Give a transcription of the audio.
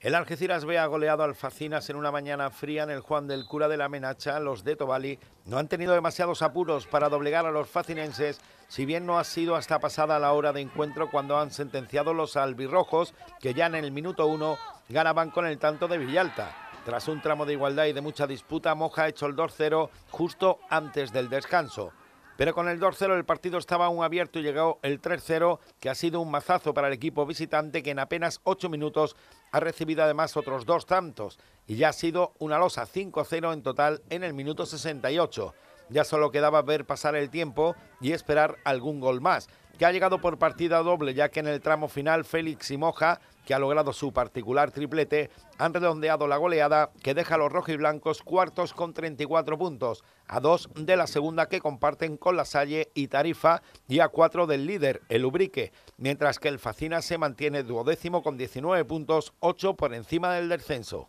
El Algeciras ve goleado al Facinas en una mañana fría en el Juan del Cura de la Menacha. Los de Tobali no han tenido demasiados apuros para doblegar a los facinenses, si bien no ha sido hasta pasada la hora de encuentro cuando han sentenciado los albirrojos, que ya en el minuto uno ganaban con el tanto de Villalta. Tras un tramo de igualdad y de mucha disputa, Moja ha hecho el 2-0 justo antes del descanso. Pero con el 2-0 el partido estaba aún abierto y llegó el 3-0, que ha sido un mazazo para el equipo visitante, que en apenas 8 minutos ha recibido además otros dos tantos. Y ya ha sido una losa 5-0 en total en el minuto 68. Ya solo quedaba ver pasar el tiempo y esperar algún gol más que ha llegado por partida doble, ya que en el tramo final Félix y Moja, que ha logrado su particular triplete, han redondeado la goleada que deja a los blancos cuartos con 34 puntos, a dos de la segunda que comparten con La Salle y Tarifa y a cuatro del líder, el Ubrique, mientras que el Facina se mantiene duodécimo con 19 puntos, 8 por encima del descenso.